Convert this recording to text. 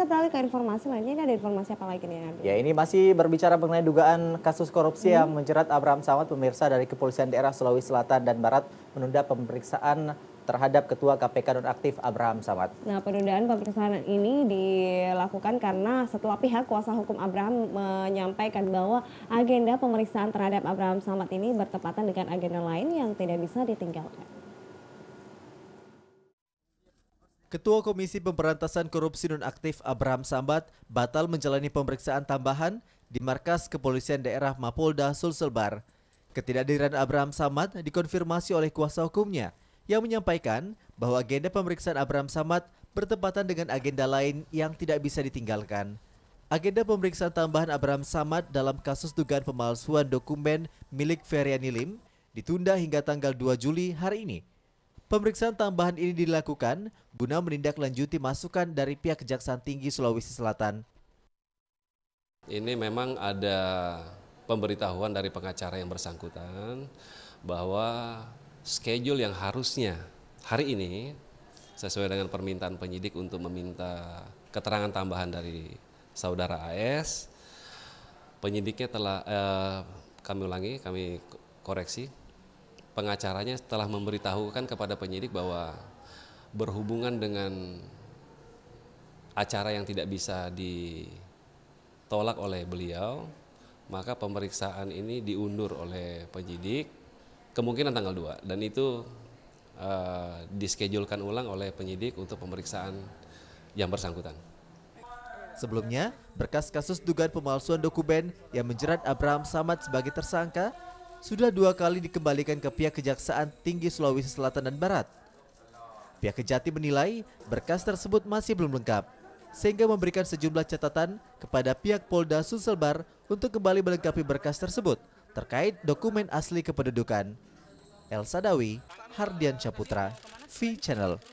Kita beralih ke informasi lainnya, ini ada informasi apa lagi nih? Nabi? Ya ini masih berbicara mengenai dugaan kasus korupsi hmm. yang menjerat Abraham Samad, pemirsa dari Kepolisian Daerah Sulawesi Selatan dan Barat menunda pemeriksaan terhadap Ketua KPK nonaktif Abraham Samad. Nah penundaan pemeriksaan ini dilakukan karena setelah pihak kuasa hukum Abraham menyampaikan bahwa agenda pemeriksaan terhadap Abraham Samad ini bertepatan dengan agenda lain yang tidak bisa ditinggalkan. Ketua Komisi Pemberantasan Korupsi Nonaktif Abraham Sambat batal menjalani pemeriksaan tambahan di Markas Kepolisian Daerah Mapolda Sulselbar. Ketidakhadiran Abraham Samad dikonfirmasi oleh kuasa hukumnya yang menyampaikan bahwa agenda pemeriksaan Abraham Samad bertepatan dengan agenda lain yang tidak bisa ditinggalkan. Agenda pemeriksaan tambahan Abraham Samad dalam kasus dugaan pemalsuan dokumen milik Feryani Lim ditunda hingga tanggal 2 Juli hari ini Pemeriksaan tambahan ini dilakukan guna menindaklanjuti masukan dari pihak Kejaksaan Tinggi Sulawesi Selatan. Ini memang ada pemberitahuan dari pengacara yang bersangkutan bahwa schedule yang harusnya hari ini sesuai dengan permintaan penyidik untuk meminta keterangan tambahan dari saudara AS. Penyidiknya telah eh, kami ulangi, kami koreksi, pengacaranya telah memberitahukan kepada penyidik bahwa berhubungan dengan acara yang tidak bisa ditolak oleh beliau, maka pemeriksaan ini diundur oleh penyidik kemungkinan tanggal 2 dan itu uh, eh, diskejulkan ulang oleh penyidik untuk pemeriksaan yang bersangkutan. Sebelumnya, berkas kasus dugaan pemalsuan dokumen yang menjerat Abraham Samad sebagai tersangka sudah dua kali dikembalikan ke pihak Kejaksaan Tinggi Sulawesi Selatan dan Barat. Pihak Kejati menilai berkas tersebut masih belum lengkap, sehingga memberikan sejumlah catatan kepada pihak Polda Sulselbar untuk kembali melengkapi berkas tersebut terkait dokumen asli kependudukan. Elsa Dawi, Hardian Caputra, V Channel.